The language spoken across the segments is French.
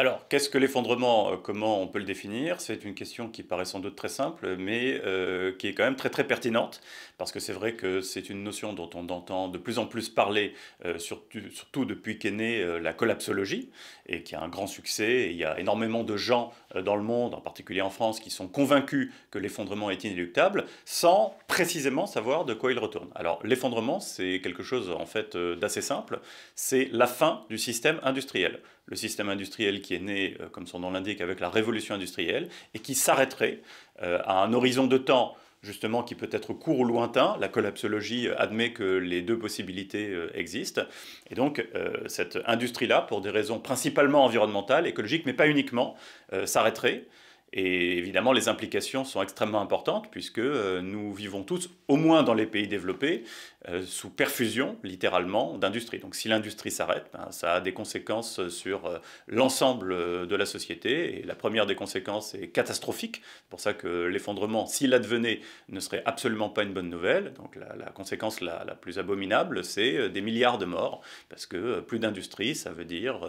Alors, qu'est-ce que l'effondrement euh, Comment on peut le définir C'est une question qui paraît sans doute très simple, mais euh, qui est quand même très très pertinente, parce que c'est vrai que c'est une notion dont on entend de plus en plus parler, euh, surtout, depuis qu'est née la collapsologie, et qui a un grand succès. il y a énormément de gens dans le monde, en particulier en France, qui sont convaincus que l'effondrement est inéluctable, sans précisément savoir de quoi il retourne. Alors, l'effondrement, c'est quelque chose en fait d'assez simple, c'est la fin du système industriel. Le système industriel qui est né, euh, comme son nom l'indique, avec la révolution industrielle, et qui s'arrêterait euh, à un horizon de temps justement qui peut être court ou lointain. La collapsologie euh, admet que les deux possibilités existent. Et donc cette industrie-là, pour des raisons principalement environnementales, écologiques, mais pas uniquement, s'arrêterait. Et évidemment, les implications sont extrêmement importantes puisque euh, nous vivons tous, au moins dans les pays développés, euh, sous perfusion, littéralement, d'industrie. Donc si l'industrie s'arrête, hein, ça a des conséquences sur euh, l'ensemble de la société. Et la première des conséquences est catastrophique. C'est pour ça que l'effondrement, s'il advenait, ne serait absolument pas une bonne nouvelle. Donc la, conséquence la, plus abominable, c'est des milliards de morts. Parce que plus d'industrie, ça veut dire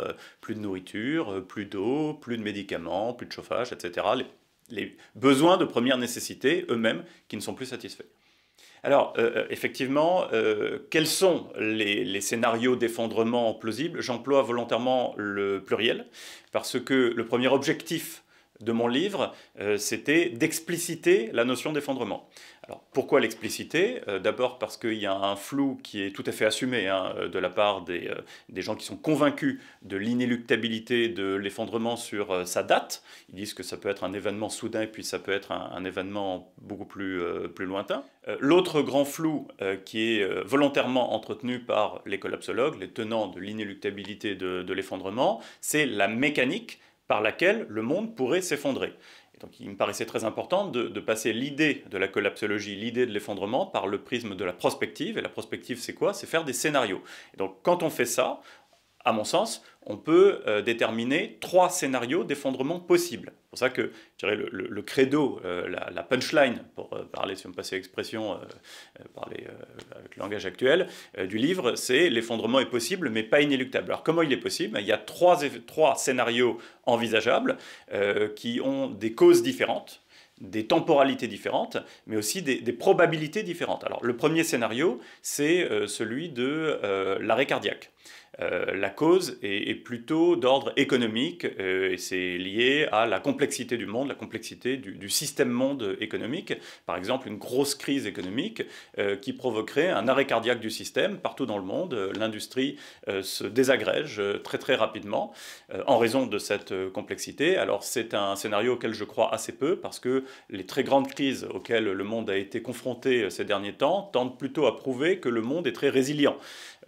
plus de nourriture, plus d'eau, plus de médicaments, plus de chauffage, etc les, besoins de première nécessité eux-mêmes qui ne sont plus satisfaits. Alors, euh, euh, effectivement, euh, quels sont les, scénarios d'effondrement plausibles J'emploie volontairement le pluriel, parce que le premier objectif de mon livre, c'était d'expliciter la notion d'effondrement pourquoi l'expliciter euh, D'abord parce qu'il y a un flou qui est tout à fait assumé hein, euh, de la part euh, des, gens qui sont convaincus de l'inéluctabilité de l'effondrement sur sa date. Ils disent que ça peut être un événement soudain et puis ça peut être un, événement beaucoup plus, lointain. L'autre grand flou qui est volontairement entretenu par les collapsologues, les tenants de l'inéluctabilité de l'effondrement, c'est la mécanique par laquelle le monde pourrait s'effondrer donc il me paraissait très important de, passer l'idée de la collapsologie, l'idée de l'effondrement, par le prisme de la prospective. Et la prospective, c'est quoi C'est faire des scénarios. donc quand on fait ça, à mon sens, on peut euh, déterminer trois scénarios d'effondrement possible. C'est pour ça que je le, credo, euh, la, punchline, pour euh, parler, si on me passe l'expression, parler avec le langage actuel, du livre, c'est l'effondrement est possible mais pas inéluctable. Alors comment il est possible ben, Il y a trois, scénarios envisageables qui ont des causes différentes des temporalités différentes, mais aussi des, probabilités différentes. Alors le premier scénario, c'est celui de l'arrêt cardiaque. Euh, la cause est, plutôt d'ordre économique euh, et c'est lié à la complexité du monde, la complexité du, système monde économique. Par exemple, une grosse crise économique euh, qui provoquerait un arrêt cardiaque du système partout dans le monde. L'industrie se désagrège très très rapidement en raison de cette complexité. Alors c'est un scénario auquel je crois assez peu parce que les très grandes crises auxquelles le monde a été confronté ces derniers temps tendent plutôt à prouver que le monde est très résilient.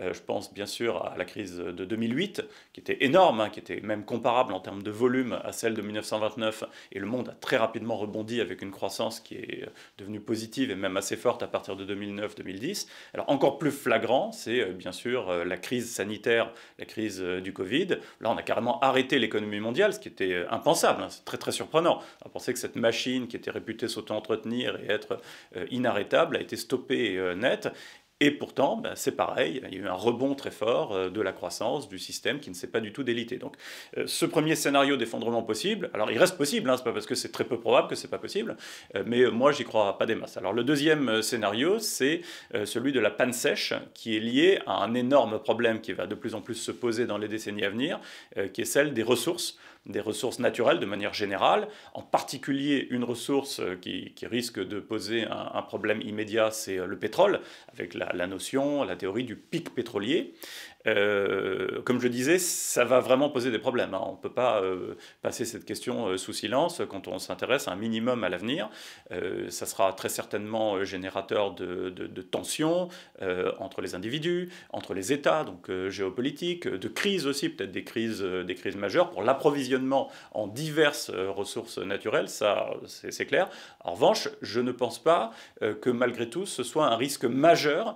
Euh, je pense bien sûr à la crise de 2008, qui était énorme, hein, qui était même comparable en termes de volume à celle de 1929, et le monde a très rapidement rebondi avec une croissance qui est euh, devenue positive et même assez forte à partir de 2009-2010. Alors encore plus flagrant, c'est euh, bien sûr la crise sanitaire, la crise du Covid. Là, on a carrément arrêté l'économie mondiale, ce qui était impensable, hein, c'est très très surprenant. On pensait que cette machine qui était réputée s'auto-entretenir et être inarrêtable a été stoppée net. Et pourtant, ben, c'est pareil, il y a eu un rebond très fort euh, de la croissance du système qui ne s'est pas du tout délité. Donc euh, ce premier scénario d'effondrement possible, alors il reste possible, ce hein, c'est pas parce que c'est très peu probable que c'est pas possible, euh, mais moi j'y crois pas des masses. Alors le deuxième scénario, c'est celui de la panne sèche qui est lié à un énorme problème qui va de plus en plus se poser dans les décennies à venir, qui est celle des ressources des ressources naturelles de manière générale. En particulier, une ressource euh, qui, risque de poser un, problème immédiat, c'est euh, le pétrole, avec la, notion, la théorie du pic pétrolier. Euh, comme je disais, ça va vraiment poser des problèmes. Hein. On ne peut pas euh, passer cette question euh, sous silence quand on s'intéresse un minimum à l'avenir. ça sera très certainement générateur de, tensions entre les individus, entre les États, donc géopolitiques, de crises aussi, peut-être des crises, des crises majeures pour l'approvisionnement en diverses ressources naturelles. Ça, c'est clair. En revanche, je ne pense pas que malgré tout, ce soit un risque majeur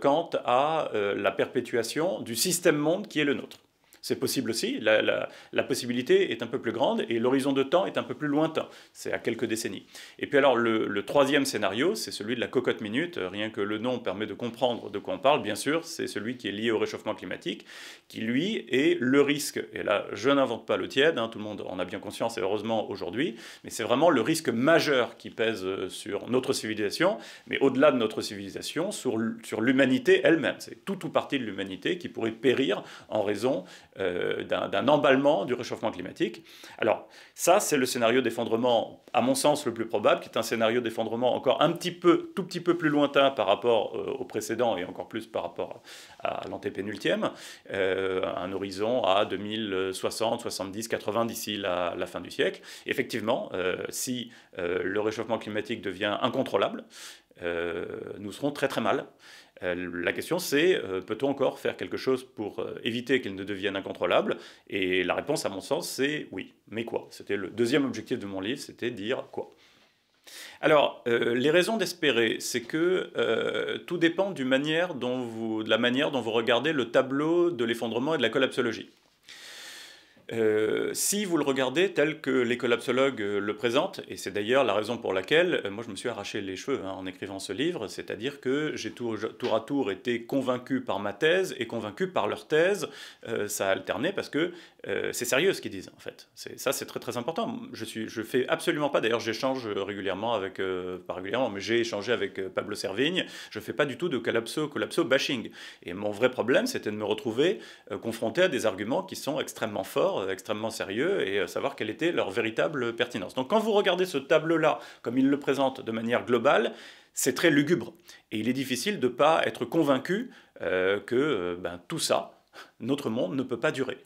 quant à la perpétuation du système monde qui est le nôtre. C'est possible aussi, la, possibilité est un peu plus grande et l'horizon de temps est un peu plus lointain, c'est à quelques décennies. Et puis alors le, troisième scénario, c'est celui de la cocotte minute, rien que le nom permet de comprendre de quoi on parle, bien sûr, c'est celui qui est lié au réchauffement climatique, qui lui est le risque, et là je n'invente pas le tiède, hein. tout le monde en a bien conscience et heureusement aujourd'hui, mais c'est vraiment le risque majeur qui pèse euh, sur notre civilisation, mais au-delà de notre civilisation, sur, sur l'humanité elle-même. C'est tout ou partie de l'humanité qui pourrait périr en raison euh, d'un emballement du réchauffement climatique. Alors ça, c'est le scénario d'effondrement, à mon sens, le plus probable, qui est un scénario d'effondrement encore un petit peu, tout petit peu plus lointain par rapport euh, au précédent et encore plus par rapport à, l'antépénultième, euh, un horizon à 2060, 70, 80 d'ici la, la, fin du siècle. Effectivement, si le réchauffement climatique devient incontrôlable, nous serons très très mal. Euh, la question c'est, euh, peut-on encore faire quelque chose pour euh, éviter qu'il ne devienne incontrôlable Et la réponse, à mon sens, c'est oui. Mais quoi C'était le deuxième objectif de mon livre, c'était dire quoi alors, les raisons d'espérer, c'est que tout dépend de la manière dont vous regardez le tableau de l'effondrement et de la collapsologie. Euh, si vous le regardez tel que les collapsologues euh, le présentent, et c'est d'ailleurs la raison pour laquelle euh, moi je me suis arraché les cheveux hein, en écrivant ce livre, c'est-à-dire que j'ai tour, tour, à tour été convaincu par ma thèse et convaincu par leur thèse, ça a alterné parce que c'est sérieux ce qu'ils disent en fait. Ça c'est très très important. Je suis, je fais absolument pas, d'ailleurs j'échange régulièrement avec, pas régulièrement, mais j'ai échangé avec Pablo Servigne, je fais pas du tout de collapso, collapso bashing. Et mon vrai problème c'était de me retrouver confronté à des arguments qui sont extrêmement forts euh, extrêmement sérieux et euh, savoir quelle était leur véritable pertinence. Donc quand vous regardez ce tableau-là, comme il le présente de manière globale, c'est très lugubre. Et il est difficile de ne pas être convaincu euh, que ben, tout ça, notre monde ne peut pas durer.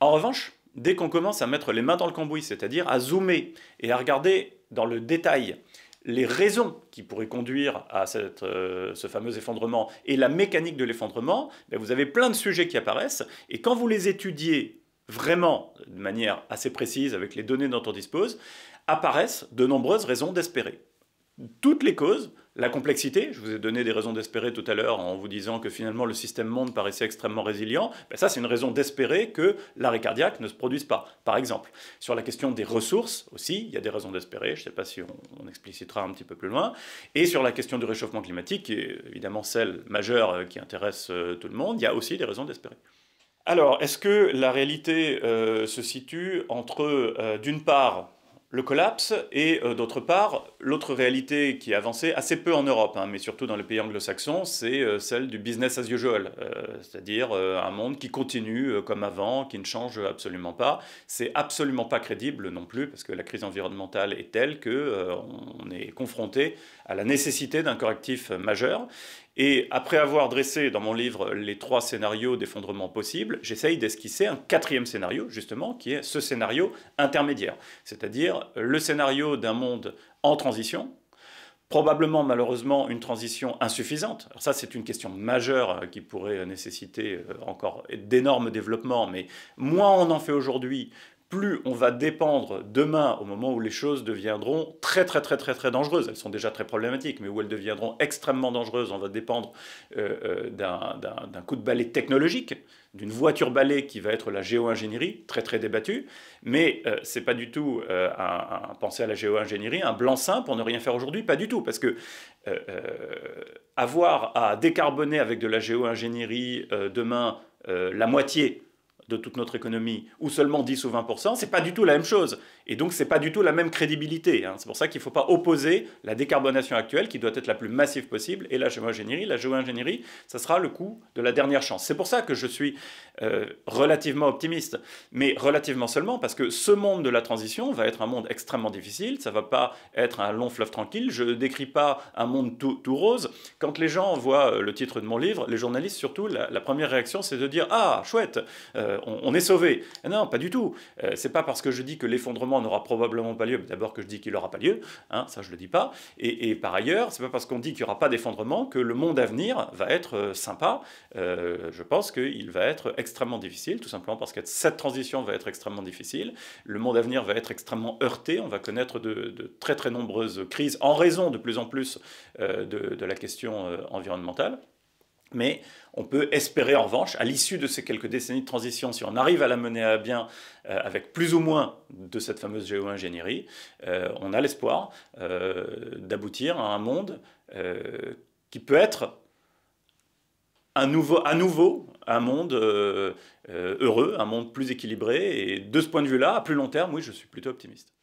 En revanche, dès qu'on commence à mettre les mains dans le cambouis, c'est-à-dire à zoomer et à regarder dans le détail les raisons qui pourraient conduire à ce fameux effondrement et la mécanique de l'effondrement, ben, vous avez plein de sujets qui apparaissent, et quand vous les étudiez vraiment de manière assez précise avec les données dont on dispose, apparaissent de nombreuses raisons d'espérer. Toutes les causes, la complexité, je vous ai donné des raisons d'espérer tout à l'heure en vous disant que finalement le système monde paraissait extrêmement résilient, ben ça c'est une raison d'espérer que l'arrêt cardiaque ne se produise pas, par exemple. Sur la question des ressources aussi, il y a des raisons d'espérer, je ne sais pas si on, on, explicitera un petit peu plus loin, et sur la question du réchauffement climatique, qui est évidemment celle majeure euh, qui intéresse euh, tout le monde, il y a aussi des raisons d'espérer. Alors, est-ce que la réalité euh, se situe entre, euh, d'une part, le collapse et, euh, d'autre part, l'autre réalité qui est avancée assez peu en Europe, hein, mais surtout dans les pays anglo-saxons, c'est celle du business as usual, c'est-à-dire un monde qui continue comme avant, qui ne change absolument pas. C'est absolument pas crédible non plus, parce que la crise environnementale est telle qu'on est confronté à la nécessité d'un correctif majeur. Et après avoir dressé dans mon livre les trois scénarios d'effondrement possibles, j'essaye d'esquisser un quatrième scénario, justement, qui est ce scénario intermédiaire, c'est-à-dire le scénario d'un monde en transition, probablement malheureusement une transition insuffisante. ça c'est une question majeure euh, qui pourrait nécessiter euh, encore d'énormes développements, mais moins on en fait aujourd'hui, plus on va dépendre demain, au moment où les choses deviendront très très très très très dangereuses, elles sont déjà très problématiques, mais où elles deviendront extrêmement dangereuses, on va dépendre euh, euh, d'un coup de balai technologique, d'une voiture balai qui va être la géo-ingénierie, très très débattue, mais euh, c'est pas du tout un, penser à la géo-ingénierie, un blanc-seing pour ne rien faire aujourd'hui, pas du tout, parce que avoir à décarboner avec de la géo-ingénierie demain la moitié de toute notre économie ou seulement 10 ou 20 c'est pas du tout la même chose. Et donc c'est pas du tout la même crédibilité. Hein. C'est pour ça qu'il ne faut pas opposer la décarbonation actuelle, qui doit être la plus massive possible, et la géo-ingénierie. La ingénierie ça sera le coup de la dernière chance. C'est pour ça que je suis euh, relativement optimiste, mais relativement seulement parce que ce monde de la transition va être un monde extrêmement difficile. Ça va pas être un long fleuve tranquille. Je ne décris pas un monde tout, rose. Quand les gens voient euh, le titre de mon livre, les journalistes surtout, la, première réaction c'est de dire ah chouette. Euh, on, est sauvé. Eh non, pas du tout. Euh, c'est pas parce que je dis que l'effondrement n'aura probablement pas lieu, mais d'abord que je dis qu'il n'aura pas lieu, hein, ça je le dis pas. Et, par ailleurs, c'est pas parce qu'on dit qu'il n'y aura pas d'effondrement que le monde à venir va être euh, sympa. Euh, je pense qu'il va être extrêmement difficile, tout simplement parce que cette transition va être extrêmement difficile. Le monde à venir va être extrêmement heurté. On va connaître de, très très nombreuses crises en raison de plus en plus de la question environnementale. Mais on peut espérer en revanche, à l'issue de ces quelques décennies de transition, si on arrive à la mener à bien euh, avec plus ou moins de cette fameuse géo-ingénierie, euh, on a l'espoir euh, d'aboutir à un monde qui peut être un nouveau, à nouveau un monde heureux, un monde plus équilibré. Et de ce point de vue-là, à plus long terme, oui, je suis plutôt optimiste.